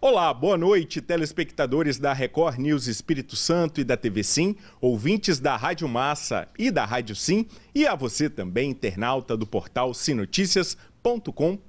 Olá, boa noite, telespectadores da Record News Espírito Santo e da TV Sim, ouvintes da Rádio Massa e da Rádio Sim, e a você também, internauta do portal sinoticias.com.br.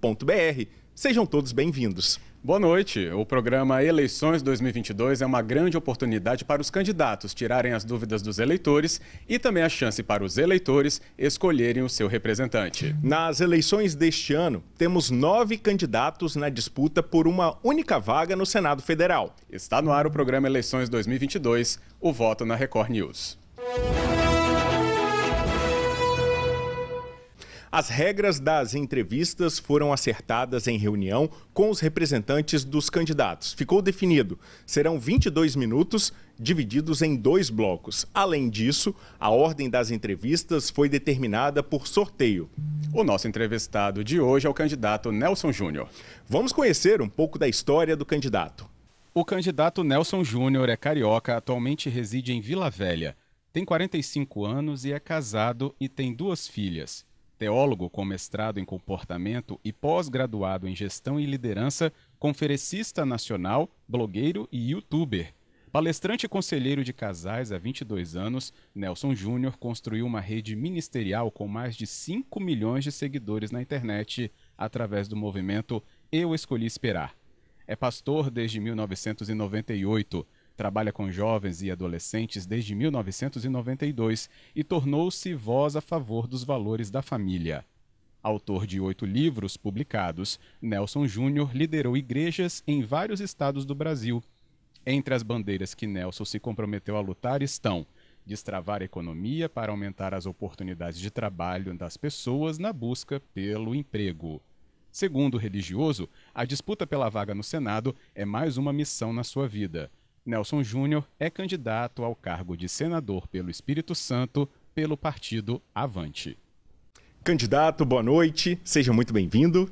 Sejam todos bem-vindos. Boa noite. O programa Eleições 2022 é uma grande oportunidade para os candidatos tirarem as dúvidas dos eleitores e também a chance para os eleitores escolherem o seu representante. Nas eleições deste ano, temos nove candidatos na disputa por uma única vaga no Senado Federal. Está no ar o programa Eleições 2022, o voto na Record News. As regras das entrevistas foram acertadas em reunião com os representantes dos candidatos. Ficou definido: serão 22 minutos divididos em dois blocos. Além disso, a ordem das entrevistas foi determinada por sorteio. O nosso entrevistado de hoje é o candidato Nelson Júnior. Vamos conhecer um pouco da história do candidato. O candidato Nelson Júnior é carioca, atualmente reside em Vila Velha. Tem 45 anos e é casado e tem duas filhas teólogo com mestrado em comportamento e pós-graduado em gestão e liderança, conferencista nacional, blogueiro e youtuber. Palestrante e conselheiro de casais há 22 anos, Nelson Júnior construiu uma rede ministerial com mais de 5 milhões de seguidores na internet através do movimento Eu Escolhi Esperar. É pastor desde 1998 Trabalha com jovens e adolescentes desde 1992 e tornou-se voz a favor dos valores da família. Autor de oito livros publicados, Nelson Júnior liderou igrejas em vários estados do Brasil. Entre as bandeiras que Nelson se comprometeu a lutar estão destravar a economia para aumentar as oportunidades de trabalho das pessoas na busca pelo emprego. Segundo o religioso, a disputa pela vaga no Senado é mais uma missão na sua vida. Nelson Júnior é candidato ao cargo de senador pelo Espírito Santo pelo partido Avante. Candidato, boa noite, seja muito bem-vindo.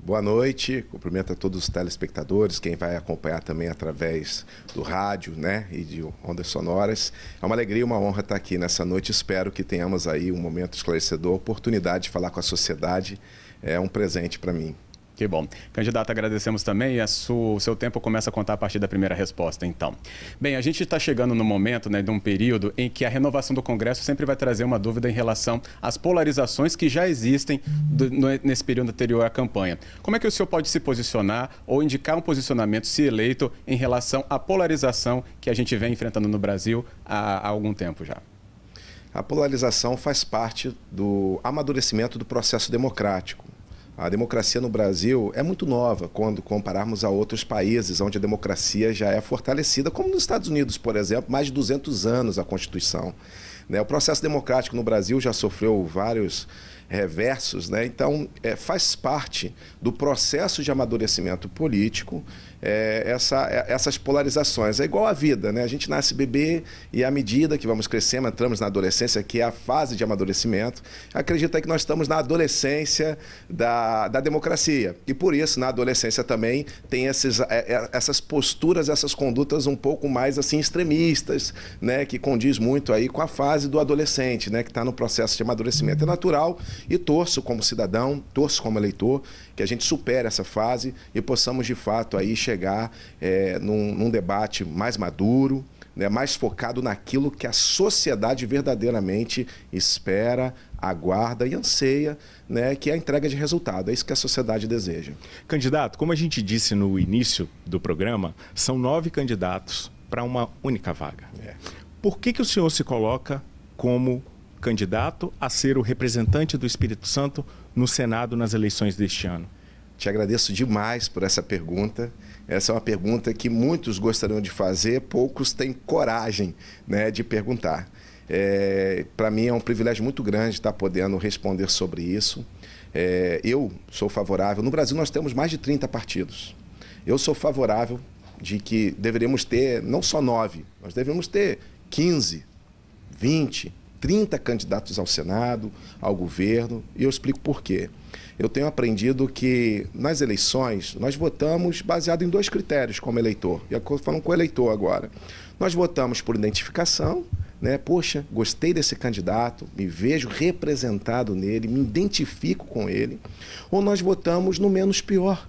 Boa noite, cumprimento a todos os telespectadores, quem vai acompanhar também através do rádio né, e de ondas sonoras. É uma alegria, e uma honra estar aqui nessa noite. Espero que tenhamos aí um momento esclarecedor, oportunidade de falar com a sociedade. É um presente para mim. Que bom. Candidato, agradecemos também. E sua, o seu tempo começa a contar a partir da primeira resposta, então. Bem, a gente está chegando no momento, né, de um período em que a renovação do Congresso sempre vai trazer uma dúvida em relação às polarizações que já existem do, no, nesse período anterior à campanha. Como é que o senhor pode se posicionar ou indicar um posicionamento, se eleito, em relação à polarização que a gente vem enfrentando no Brasil há, há algum tempo já? A polarização faz parte do amadurecimento do processo democrático. A democracia no Brasil é muito nova quando compararmos a outros países onde a democracia já é fortalecida, como nos Estados Unidos, por exemplo, mais de 200 anos a Constituição. Né? O processo democrático no Brasil já sofreu vários reversos, né? então é, faz parte do processo de amadurecimento político é, essa, é, essas polarizações. É igual à vida, né? A gente nasce bebê e à medida que vamos crescendo, entramos na adolescência, que é a fase de amadurecimento, acredita que nós estamos na adolescência da, da democracia. E por isso, na adolescência também, tem esses, é, é, essas posturas, essas condutas um pouco mais assim extremistas, né? Que condiz muito aí com a fase do adolescente, né? Que está no processo de amadurecimento. É natural e torço como cidadão, torço como eleitor, que a gente supere essa fase e possamos de fato aí chegar chegar é, num, num debate mais maduro, né, mais focado naquilo que a sociedade verdadeiramente espera, aguarda e anseia, né, que é a entrega de resultado. É isso que a sociedade deseja. Candidato, como a gente disse no início do programa, são nove candidatos para uma única vaga. É. Por que, que o senhor se coloca como candidato a ser o representante do Espírito Santo no Senado nas eleições deste ano? Te agradeço demais por essa pergunta. Essa é uma pergunta que muitos gostariam de fazer, poucos têm coragem né, de perguntar. É, Para mim é um privilégio muito grande estar tá podendo responder sobre isso. É, eu sou favorável. No Brasil nós temos mais de 30 partidos. Eu sou favorável de que deveríamos ter não só nove, nós deveríamos ter 15, 20, 30 candidatos ao Senado, ao governo, e eu explico por quê. Eu tenho aprendido que nas eleições nós votamos baseado em dois critérios como eleitor. E eu estou falando com o eleitor agora. Nós votamos por identificação, né? Poxa, gostei desse candidato, me vejo representado nele, me identifico com ele. Ou nós votamos no menos pior.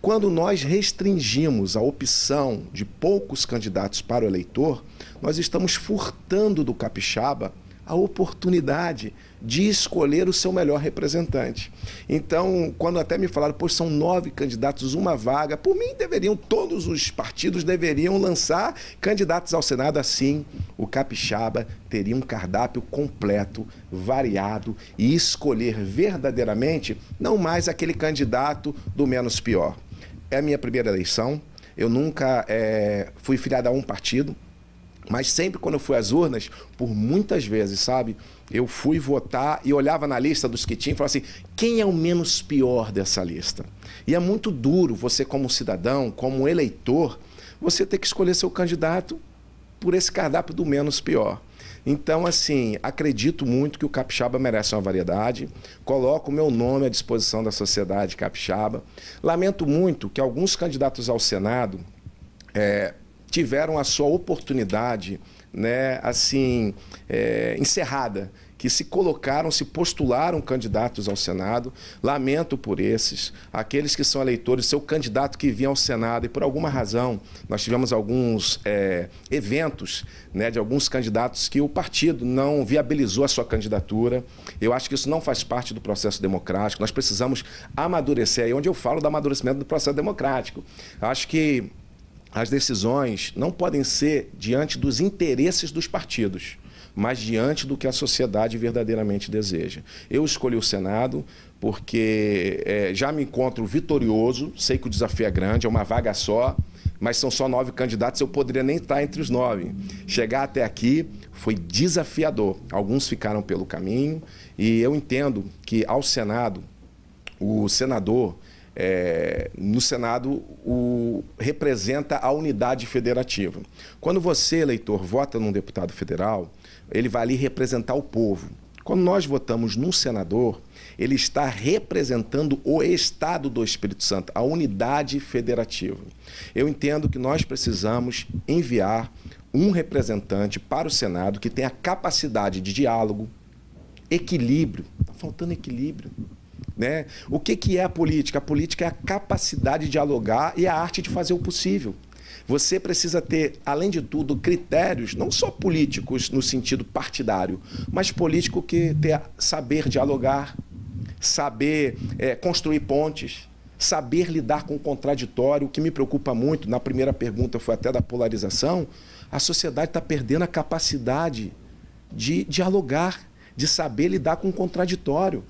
Quando nós restringimos a opção de poucos candidatos para o eleitor, nós estamos furtando do capixaba a oportunidade de escolher o seu melhor representante. Então, quando até me falaram, pois são nove candidatos, uma vaga, por mim deveriam, todos os partidos deveriam lançar candidatos ao Senado assim. O Capixaba teria um cardápio completo, variado e escolher verdadeiramente não mais aquele candidato do menos pior. É a minha primeira eleição. Eu nunca é, fui filiado a um partido, mas sempre quando eu fui às urnas, por muitas vezes, sabe? Eu fui votar e olhava na lista dos que tinham e falava assim: quem é o menos pior dessa lista? E é muito duro você, como cidadão, como eleitor, você ter que escolher seu candidato por esse cardápio do menos pior. Então, assim, acredito muito que o capixaba merece uma variedade. Coloco o meu nome à disposição da sociedade capixaba. Lamento muito que alguns candidatos ao Senado é, tiveram a sua oportunidade, né, assim, é, encerrada, que se colocaram, se postularam candidatos ao Senado. Lamento por esses, aqueles que são eleitores, seu candidato que vinha ao Senado e por alguma razão nós tivemos alguns é, eventos né, de alguns candidatos que o partido não viabilizou a sua candidatura. Eu acho que isso não faz parte do processo democrático. Nós precisamos amadurecer, aí é onde eu falo do amadurecimento do processo democrático. Eu acho que as decisões não podem ser diante dos interesses dos partidos, mas diante do que a sociedade verdadeiramente deseja. Eu escolhi o Senado porque é, já me encontro vitorioso, sei que o desafio é grande, é uma vaga só, mas são só nove candidatos, eu poderia nem estar entre os nove. Chegar até aqui foi desafiador. Alguns ficaram pelo caminho e eu entendo que ao Senado, o senador é, no Senado o, representa a unidade federativa. Quando você, eleitor, vota num deputado federal, ele vai ali representar o povo. Quando nós votamos num senador, ele está representando o Estado do Espírito Santo, a unidade federativa. Eu entendo que nós precisamos enviar um representante para o Senado que tenha capacidade de diálogo, equilíbrio. Está faltando equilíbrio. Né? O que, que é a política? A política é a capacidade de dialogar e a arte de fazer o possível. Você precisa ter, além de tudo, critérios, não só políticos no sentido partidário, mas político que ter, saber dialogar, saber é, construir pontes, saber lidar com o contraditório. O que me preocupa muito, na primeira pergunta foi até da polarização, a sociedade está perdendo a capacidade de dialogar, de saber lidar com o contraditório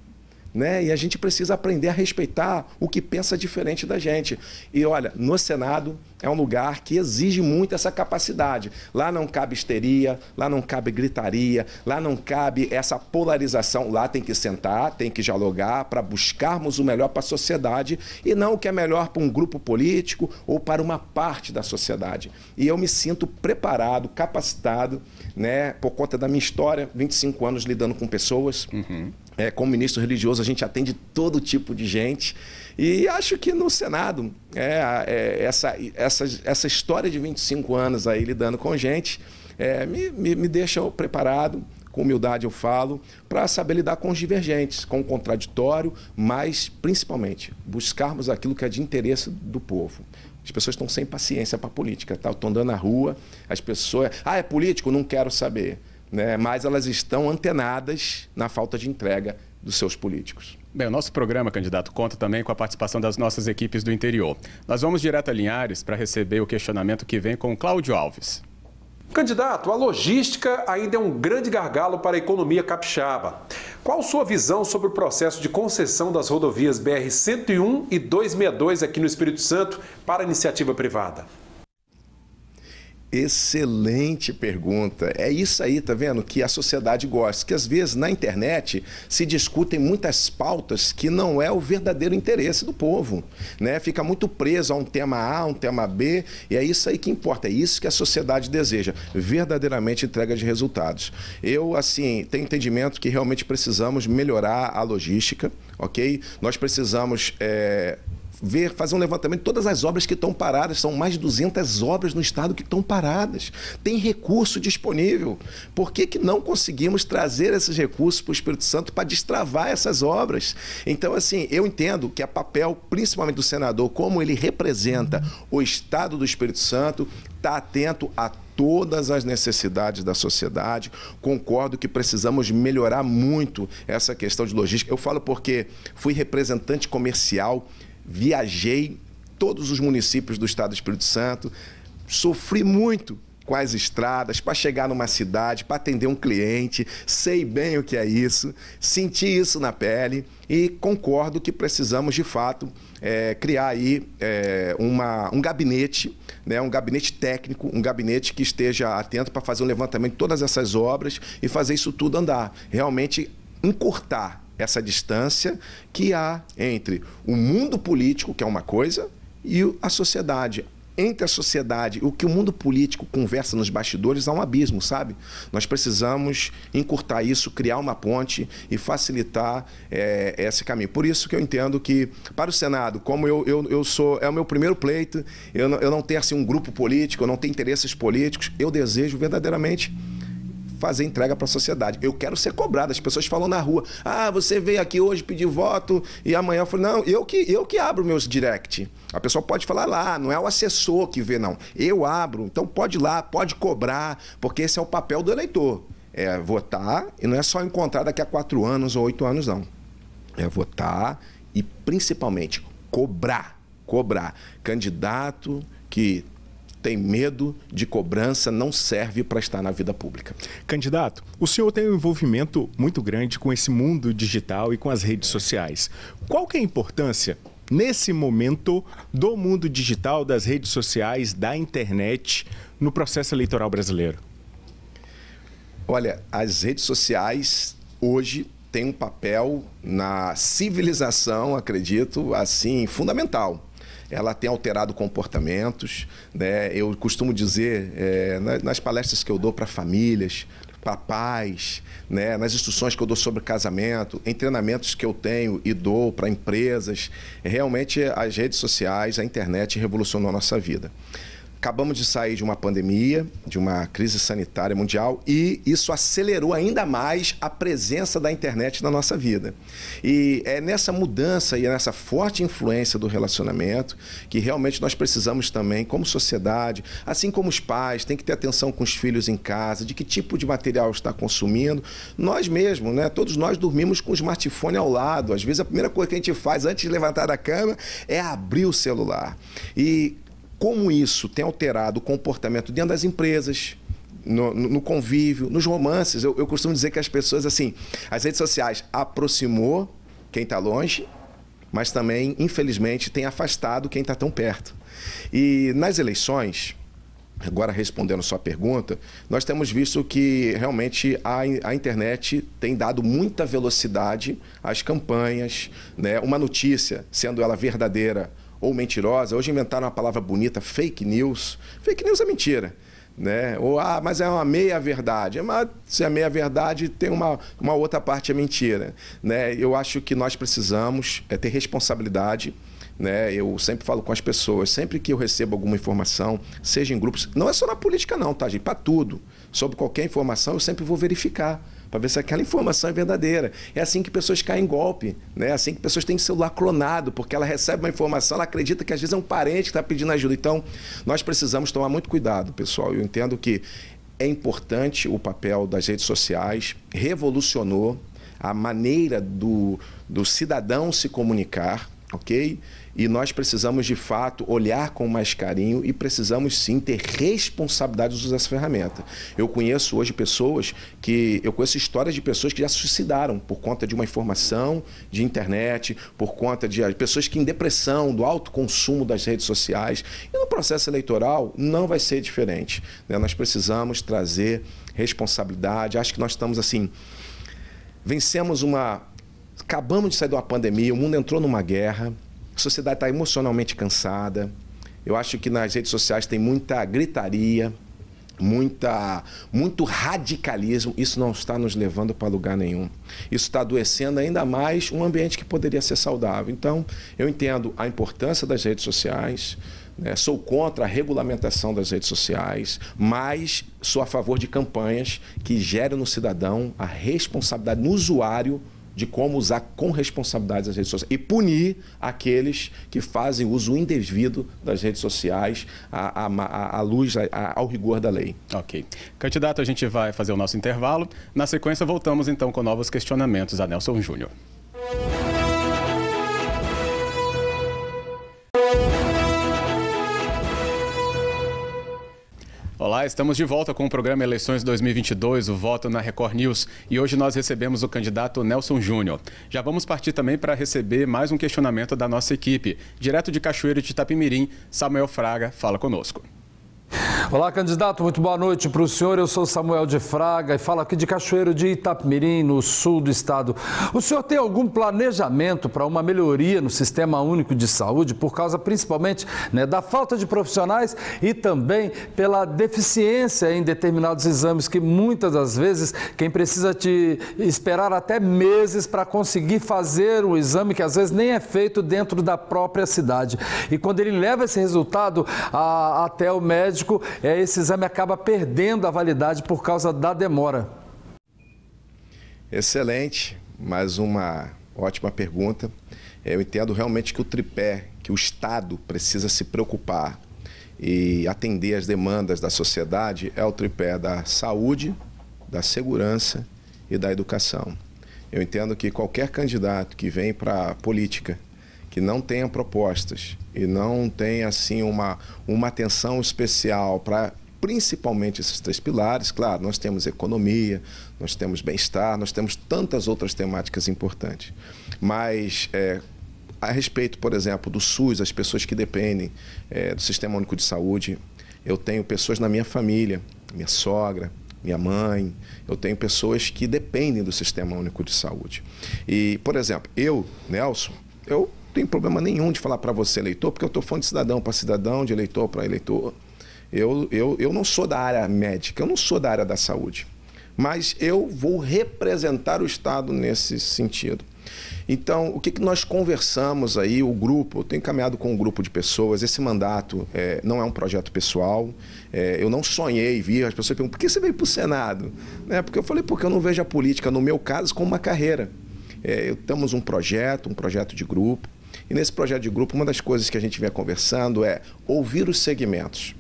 né? E a gente precisa aprender a respeitar o que pensa diferente da gente. E olha, no Senado, é um lugar que exige muito essa capacidade. Lá não cabe histeria, lá não cabe gritaria, lá não cabe essa polarização. Lá tem que sentar, tem que dialogar para buscarmos o melhor para a sociedade e não o que é melhor para um grupo político ou para uma parte da sociedade. E eu me sinto preparado, capacitado, né, por conta da minha história, 25 anos lidando com pessoas. Uhum. É, como ministro religioso, a gente atende todo tipo de gente. E acho que no Senado, é, é essa, essa essa, essa história de 25 anos aí lidando com gente é, me, me, me deixa preparado, com humildade eu falo, para saber lidar com os divergentes, com o contraditório, mas principalmente buscarmos aquilo que é de interesse do povo. As pessoas estão sem paciência para a política, tá? estão andando na rua, as pessoas. Ah, é político? Não quero saber. Né? Mas elas estão antenadas na falta de entrega dos seus políticos. Bem, o nosso programa, candidato, conta também com a participação das nossas equipes do interior. Nós vamos direto a Linhares para receber o questionamento que vem com Cláudio Alves. Candidato, a logística ainda é um grande gargalo para a economia capixaba. Qual sua visão sobre o processo de concessão das rodovias BR 101 e 262 aqui no Espírito Santo para iniciativa privada? Excelente pergunta. É isso aí, tá vendo? Que a sociedade gosta. Que às vezes na internet se discutem muitas pautas que não é o verdadeiro interesse do povo. Né? Fica muito preso a um tema A, um tema B, e é isso aí que importa. É isso que a sociedade deseja. Verdadeiramente entrega de resultados. Eu, assim, tenho entendimento que realmente precisamos melhorar a logística, ok? Nós precisamos é, ver, fazer um levantamento de todas as obras que estão paradas, são mais de 200 obras no estado que estão paradas. Tem recurso disponível. Por que, que não conseguimos trazer esses recursos para o Espírito Santo para destravar essas obras? Então, assim, eu entendo que é papel, principalmente do senador, como ele representa o estado do Espírito Santo, está atento a todas as necessidades da sociedade. Concordo que precisamos melhorar muito essa questão de logística. Eu falo porque fui representante comercial viajei todos os municípios do estado do Espírito Santo, sofri muito com as estradas, para chegar numa cidade, para atender um cliente, sei bem o que é isso, senti isso na pele e concordo que precisamos de fato é, criar aí é, uma, um gabinete, né, um gabinete técnico, um gabinete que esteja atento para fazer um levantamento de todas essas obras e fazer isso tudo andar. Realmente encurtar essa distância que há entre o mundo político, que é uma coisa, e a sociedade. Entre a sociedade e o que o mundo político conversa nos bastidores há um abismo, sabe? Nós precisamos encurtar isso, criar uma ponte e facilitar é, esse caminho. Por isso que eu entendo que, para o Senado, como eu, eu, eu sou, é o meu primeiro pleito, eu não, eu não tenho assim, um grupo político, eu não tenho interesses políticos, eu desejo verdadeiramente fazer entrega para a sociedade. Eu quero ser cobrado. As pessoas falam na rua: "Ah, você veio aqui hoje pedir voto e amanhã eu falo, não, eu que eu que abro meus direct. A pessoa pode falar lá, não é o assessor que vê não. Eu abro. Então pode ir lá, pode cobrar, porque esse é o papel do eleitor. É votar e não é só encontrar daqui a quatro anos ou oito anos não. É votar e principalmente cobrar, cobrar candidato que tem medo de cobrança não serve para estar na vida pública. Candidato, o senhor tem um envolvimento muito grande com esse mundo digital e com as redes sociais. Qual que é a importância nesse momento do mundo digital, das redes sociais, da internet no processo eleitoral brasileiro? Olha, as redes sociais hoje têm um papel na civilização, acredito, assim, fundamental ela tem alterado comportamentos. Né? Eu costumo dizer, é, nas palestras que eu dou para famílias, para pais, né? nas instruções que eu dou sobre casamento, em treinamentos que eu tenho e dou para empresas, realmente as redes sociais, a internet revolucionou a nossa vida acabamos de sair de uma pandemia, de uma crise sanitária mundial e isso acelerou ainda mais a presença da internet na nossa vida. E é nessa mudança e é nessa forte influência do relacionamento que realmente nós precisamos também, como sociedade, assim como os pais, tem que ter atenção com os filhos em casa, de que tipo de material está consumindo. Nós mesmos, né? Todos nós dormimos com o smartphone ao lado. Às vezes a primeira coisa que a gente faz antes de levantar da cama é abrir o celular. E como isso tem alterado o comportamento dentro das empresas, no, no, convívio, nos romances. Eu, eu, costumo dizer que as pessoas, assim, as redes sociais aproximou quem está longe, mas também, infelizmente, tem afastado quem está tão perto. E nas eleições, agora respondendo sua pergunta, nós temos visto que realmente a, a internet tem dado muita velocidade às campanhas, né? Uma notícia, sendo ela verdadeira ou mentirosa. Hoje inventaram uma palavra bonita, fake news. Fake news é mentira. Né? Ou, ah, mas é uma meia-verdade. É, mas se é meia-verdade, tem uma, uma outra parte é mentira. Né? Eu acho que nós precisamos é ter responsabilidade. Né? Eu sempre falo com as pessoas, sempre que eu recebo alguma informação, seja em grupos, não é só na política não, tá gente? Para tudo. Sobre qualquer informação, eu sempre vou verificar para ver se aquela informação é verdadeira. É assim que pessoas caem em golpe, né? É assim que pessoas têm celular clonado, porque ela recebe uma informação, ela acredita que às vezes é um parente que está pedindo ajuda. Então, nós precisamos tomar muito cuidado, pessoal. Eu entendo que é importante o papel das redes sociais, revolucionou a maneira do, do cidadão se comunicar, ok? E nós precisamos, de fato, olhar com mais carinho e precisamos sim ter responsabilidade de usar essa ferramenta. Eu conheço hoje pessoas que. Eu conheço histórias de pessoas que já suicidaram por conta de uma informação de internet, por conta de ah, pessoas que em depressão, do alto consumo das redes sociais. E no processo eleitoral não vai ser diferente. Né? Nós precisamos trazer responsabilidade. Acho que nós estamos assim. Vencemos uma. Acabamos de sair de uma pandemia, o mundo entrou numa guerra a sociedade está emocionalmente cansada. Eu acho que nas redes sociais tem muita gritaria, muita, muito radicalismo. Isso não está nos levando para lugar nenhum. Isso está adoecendo ainda mais um ambiente que poderia ser saudável. Então, eu entendo a importância das redes sociais. Né? Sou contra a regulamentação das redes sociais, mas sou a favor de campanhas que gerem no cidadão a responsabilidade, no usuário, de como usar com responsabilidade as redes sociais e punir aqueles que fazem uso indevido das redes sociais à, à, à luz, à, ao rigor da lei. Ok. Candidato, a gente vai fazer o nosso intervalo. Na sequência, voltamos então com novos questionamentos a Nelson Júnior. Olá, estamos de volta com o programa Eleições 2022, o Voto na Record News. E hoje nós recebemos o candidato Nelson Júnior. Já vamos partir também para receber mais um questionamento da nossa equipe. Direto de Cachoeiro de Itapimirim, Samuel Fraga fala conosco. Olá, candidato, muito boa noite para o senhor. Eu sou Samuel de Fraga e falo aqui de Cachoeiro de Itapemirim, no sul do estado. O senhor tem algum planejamento para uma melhoria no sistema único de saúde, por causa principalmente né, da falta de profissionais e também pela deficiência em determinados exames, que muitas das vezes quem precisa te esperar até meses para conseguir fazer um exame, que às vezes nem é feito dentro da própria cidade. E quando ele leva esse resultado a, até o médico, médico, esse exame acaba perdendo a validade por causa da demora. Excelente, mais uma ótima pergunta. Eu entendo realmente que o tripé, que o Estado precisa se preocupar e atender às demandas da sociedade é o tripé da saúde, da segurança e da educação. Eu entendo que qualquer candidato que vem para a política que não tenha propostas e não tenha assim uma, uma atenção especial para principalmente esses três pilares, claro, nós temos economia, nós temos bem-estar, nós temos tantas outras temáticas importantes. Mas é, a respeito, por exemplo, do SUS, as pessoas que dependem é, do Sistema Único de Saúde, eu tenho pessoas na minha família, minha sogra, minha mãe, eu tenho pessoas que dependem do Sistema Único de Saúde. E, por exemplo, eu, Nelson, eu tem problema nenhum de falar para você, eleitor, porque eu estou falando de cidadão para cidadão, de eleitor para eleitor. Eu, eu, eu não sou da área médica, eu não sou da área da saúde. Mas eu vou representar o Estado nesse sentido. Então, o que, que nós conversamos aí, o grupo, eu tenho caminhado com um grupo de pessoas, esse mandato é, não é um projeto pessoal, é, eu não sonhei vir, as pessoas perguntam, por que você veio para o Senado? Né? Porque eu falei, porque eu não vejo a política, no meu caso, como uma carreira. É, eu temos um projeto, um projeto de grupo, e nesse projeto de grupo, uma das coisas que a gente vinha conversando é ouvir os segmentos.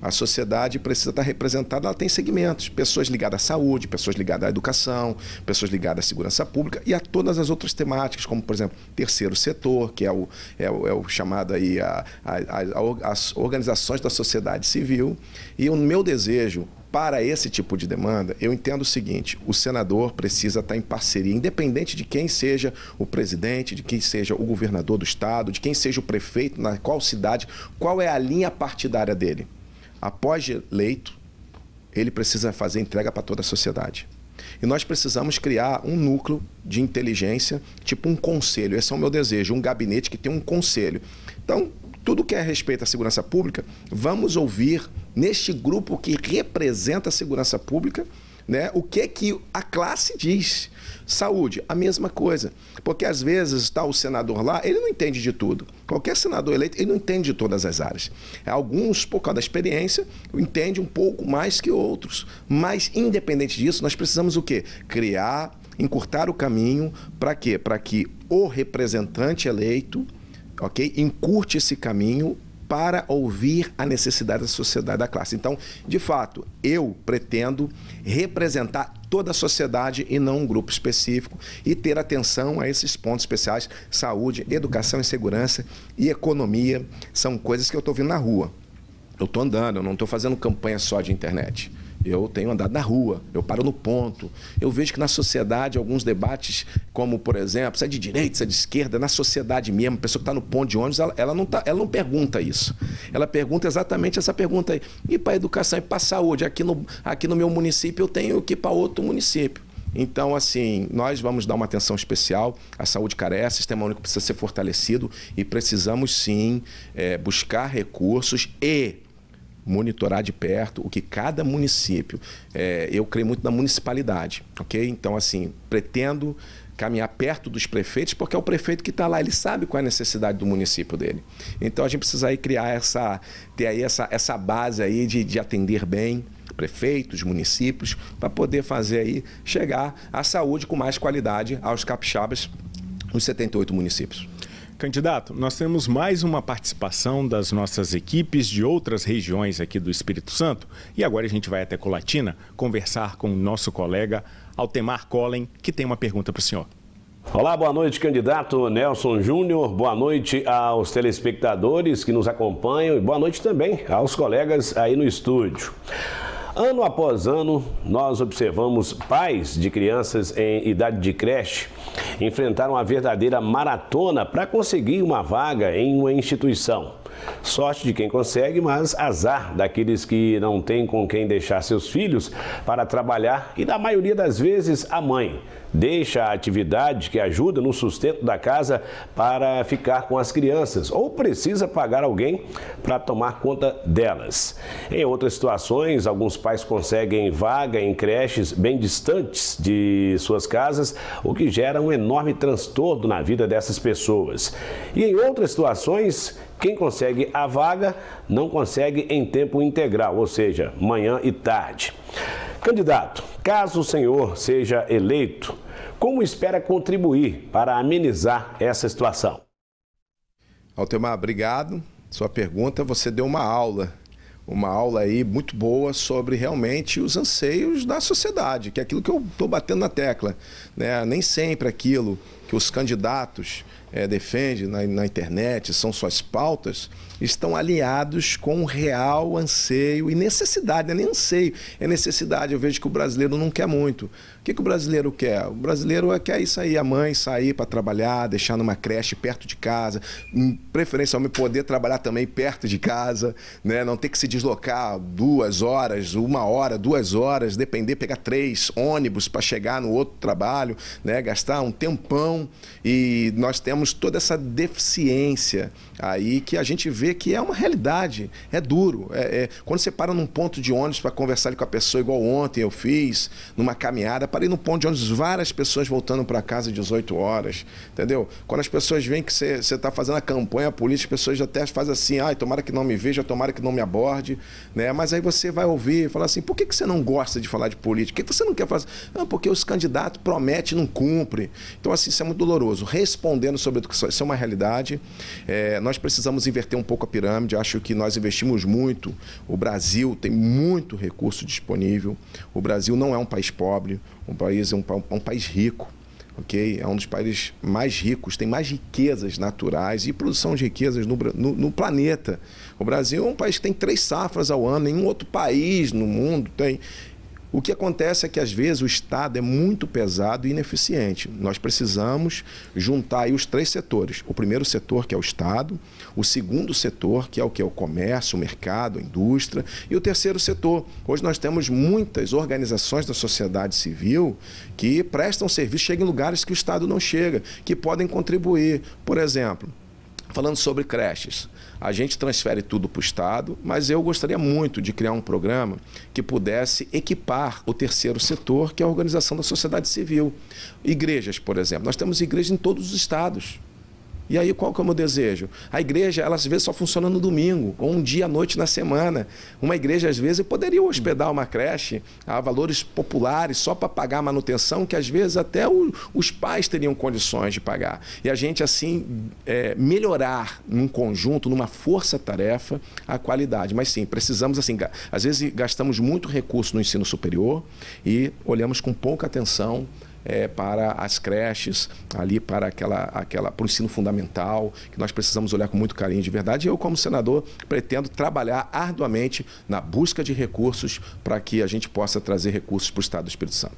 A sociedade precisa estar representada, ela tem segmentos, pessoas ligadas à saúde, pessoas ligadas à educação, pessoas ligadas à segurança pública e a todas as outras temáticas, como, por exemplo, terceiro setor, que é o, é o, é o chamado aí a, a, a, as organizações da sociedade civil. E o meu desejo, para esse tipo de demanda, eu entendo o seguinte: o senador precisa estar em parceria, independente de quem seja o presidente, de quem seja o governador do estado, de quem seja o prefeito, na qual cidade, qual é a linha partidária dele. Após eleito, ele precisa fazer entrega para toda a sociedade. E nós precisamos criar um núcleo de inteligência, tipo um conselho. Esse é o meu desejo, um gabinete que tem um conselho. Então, tudo que é a respeito à segurança pública, vamos ouvir neste grupo que representa a segurança pública, né? O que é que a classe diz? Saúde, a mesma coisa. Porque às vezes está o senador lá, ele não entende de tudo. Qualquer senador eleito, ele não entende de todas as áreas. Alguns, por causa da experiência, entende um pouco mais que outros. Mas, independente disso, nós precisamos o quê? Criar, encurtar o caminho para quê? Para que o representante eleito ok? Encurte esse caminho para ouvir a necessidade da sociedade da classe. Então, de fato, eu pretendo representar toda a sociedade e não um grupo específico e ter atenção a esses pontos especiais: saúde, educação e segurança e economia são coisas que eu estou vendo na rua. Eu estou andando, eu não estou fazendo campanha só de internet. Eu tenho andado na rua, eu paro no ponto. Eu vejo que na sociedade alguns debates, como por exemplo, se é de direita, se é de esquerda, na sociedade mesmo, a pessoa que está no ponto de ônibus, ela, ela não tá, ela não pergunta isso. Ela pergunta exatamente essa pergunta aí. E para educação e para saúde? Aqui no, aqui no meu município eu tenho que ir para outro município. Então, assim, nós vamos dar uma atenção especial. A saúde carece, o sistema único precisa ser fortalecido e precisamos sim é, buscar recursos e monitorar de perto o que cada município. É, eu creio muito na municipalidade, ok? Então, assim, pretendo caminhar perto dos prefeitos, porque é o prefeito que está lá, ele sabe qual é a necessidade do município dele. Então a gente precisa aí criar essa, ter aí essa, essa base aí de, de atender bem prefeitos, municípios, para poder fazer aí chegar a saúde com mais qualidade aos capixabas nos 78 municípios. Candidato, nós temos mais uma participação das nossas equipes de outras regiões aqui do Espírito Santo e agora a gente vai até Colatina conversar com o nosso colega Altemar Collen, que tem uma pergunta para o senhor. Olá, boa noite, candidato Nelson Júnior. Boa noite aos telespectadores que nos acompanham e boa noite também aos colegas aí no estúdio. Ano após ano, nós observamos pais de crianças em idade de creche enfrentar uma verdadeira maratona para conseguir uma vaga em uma instituição. Sorte de quem consegue, mas azar daqueles que não têm com quem deixar seus filhos para trabalhar e, na maioria das vezes, a mãe deixa a atividade que ajuda no sustento da casa para ficar com as crianças ou precisa pagar alguém para tomar conta delas. Em outras situações, alguns pais conseguem vaga em creches bem distantes de suas casas, o que gera um enorme transtorno na vida dessas pessoas. E em outras situações, quem consegue a vaga não consegue em tempo integral, ou seja, manhã e tarde. Candidato, caso o senhor seja eleito, como espera contribuir para amenizar essa situação? Altemar, obrigado. Sua pergunta, você deu uma aula, uma aula aí muito boa sobre realmente os anseios da sociedade, que é aquilo que eu estou batendo na tecla. Né? Nem sempre aquilo que os candidatos é, defendem na, na internet são suas pautas, estão aliados com o real anseio e necessidade, não é nem anseio, é necessidade. Eu vejo que o brasileiro não quer muito. O que, que o brasileiro quer? O brasileiro é, quer isso aí, a mãe sair para trabalhar, deixar numa creche perto de casa, hum, preferencialmente poder trabalhar também perto de casa, né? não ter que se deslocar duas horas, uma hora, duas horas, depender, pegar três ônibus para chegar no outro trabalho, né? gastar um tempão. E nós temos toda essa deficiência aí que a gente vê entender que é uma realidade, é duro. É, é, quando você para num ponto de ônibus para conversar com a pessoa, igual ontem eu fiz, numa caminhada, parei num ponto de ônibus, várias pessoas voltando para casa às 18 horas, entendeu? Quando as pessoas veem que você está fazendo a campanha política, as pessoas até fazem assim, ai, tomara que não me veja, tomara que não me aborde, né? Mas aí você vai ouvir e falar assim, por que, que você não gosta de falar de política? Por que você não quer falar Ah, porque os candidatos prometem e não cumprem. Então, assim, isso é muito doloroso. Respondendo sobre educação, isso é uma realidade. É, nós precisamos inverter um pouco com a pirâmide. Acho que nós investimos muito. O Brasil tem muito recurso disponível. O Brasil não é um país pobre. O país é um, é um país rico. Okay? É um dos países mais ricos, tem mais riquezas naturais e produção de riquezas no, no, no, planeta. O Brasil é um país que tem três safras ao ano, nenhum outro país no mundo tem. O que acontece é que, às vezes, o Estado é muito pesado e ineficiente. Nós precisamos juntar os três setores. O primeiro setor, que é o Estado, o segundo setor, que é o que é o comércio, o mercado, a indústria, e o terceiro setor. Hoje nós temos muitas organizações da sociedade civil que prestam serviço, chegam em lugares que o Estado não chega, que podem contribuir. Por exemplo, falando sobre creches. A gente transfere tudo para o Estado, mas eu gostaria muito de criar um programa que pudesse equipar o terceiro setor, que é a organização da sociedade civil. Igrejas, por exemplo. Nós temos igrejas em todos os estados. E aí qual que é o meu desejo? A igreja, ela às vezes só funciona no domingo, ou um dia à noite na semana. Uma igreja, às vezes, poderia hospedar uma creche a valores populares só para pagar a manutenção, que às vezes até o, os pais teriam condições de pagar. E a gente, assim, é, melhorar num conjunto, numa força-tarefa, a qualidade. Mas sim, precisamos, assim, às vezes gastamos muito recurso no ensino superior e olhamos com pouca atenção é, para as creches, ali para aquela, aquela, para o ensino fundamental, que nós precisamos olhar com muito carinho de verdade. Eu, como senador, pretendo trabalhar arduamente na busca de recursos para que a gente possa trazer recursos para o Estado do Espírito Santo.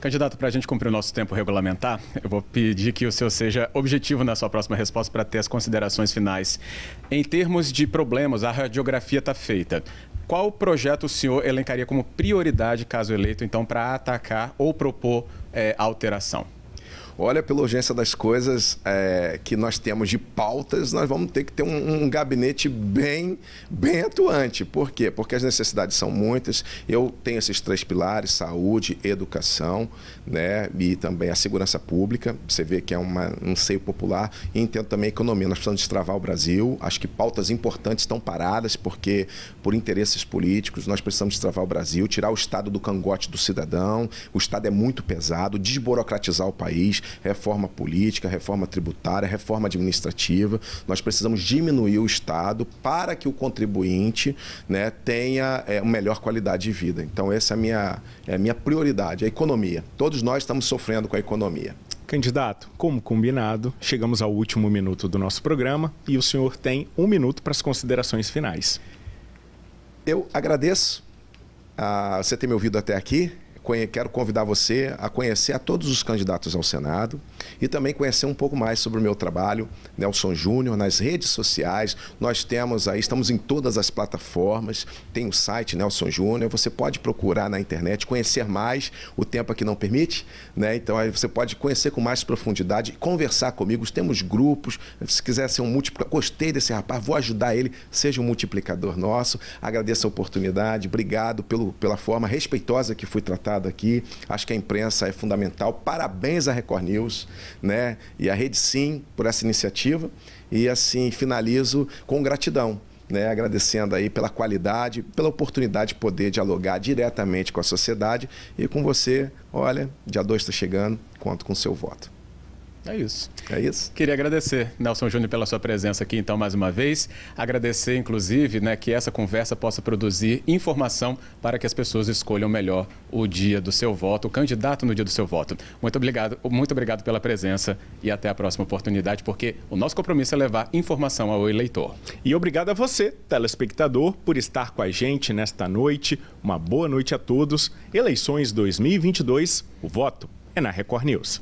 Candidato, para a gente cumprir o nosso tempo regulamentar, eu vou pedir que o senhor seja objetivo na sua próxima resposta para ter as considerações finais. Em termos de problemas, a radiografia está feita. Qual projeto o senhor elencaria como prioridade, caso eleito, então, para atacar ou propor é, alteração olha pela urgência das coisas é, que nós temos de pautas, nós vamos ter que ter um, um, gabinete bem, bem atuante. Por quê? Porque as necessidades são muitas. Eu tenho esses três pilares: saúde, educação, né? E também a segurança pública. Você vê que é uma, um seio popular. E entendo também a economia. Nós precisamos destravar o Brasil. Acho que pautas importantes estão paradas porque, por interesses políticos, nós precisamos destravar o Brasil, tirar o Estado do cangote do cidadão. O Estado é muito pesado, desburocratizar o país reforma política, reforma tributária, reforma administrativa. Nós precisamos diminuir o Estado para que o contribuinte né, tenha é, uma melhor qualidade de vida. Então, essa é a minha, é a minha prioridade, a economia. Todos nós estamos sofrendo com a economia. Candidato, como combinado, chegamos ao último minuto do nosso programa e o senhor tem um minuto para as considerações finais. Eu agradeço a ah, você ter me ouvido até aqui quero convidar você a conhecer a todos os candidatos ao Senado e também conhecer um pouco mais sobre o meu trabalho, Nelson Júnior, nas redes sociais. Nós temos aí, estamos em todas as plataformas, tem o site Nelson Júnior, você pode procurar na internet, conhecer mais, o tempo aqui não permite, né? Então aí você pode conhecer com mais profundidade, conversar comigo, temos grupos, se quiser ser um multiplicador, gostei desse rapaz, vou ajudar ele, seja um multiplicador nosso. Agradeço a oportunidade, obrigado pelo, pela forma respeitosa que fui tratado aqui. Acho que a imprensa é fundamental. Parabéns à Record News né? e à Rede Sim por essa iniciativa. E assim, finalizo com gratidão. Né, agradecendo aí pela qualidade, pela oportunidade de poder dialogar diretamente com a sociedade e com você. Olha, dia 2 está chegando, conto com o seu voto. É isso. É isso. Queria agradecer, Nelson Júnior, pela sua presença aqui, então, mais uma vez. Agradecer, inclusive, né, que essa conversa possa produzir informação para que as pessoas escolham melhor o dia do seu voto, o candidato no dia do seu voto. Muito obrigado, muito obrigado pela presença e até a próxima oportunidade, porque o nosso compromisso é levar informação ao eleitor. E obrigado a você, telespectador, por estar com a gente nesta noite. Uma boa noite a todos. Eleições 2022, o voto é na Record News.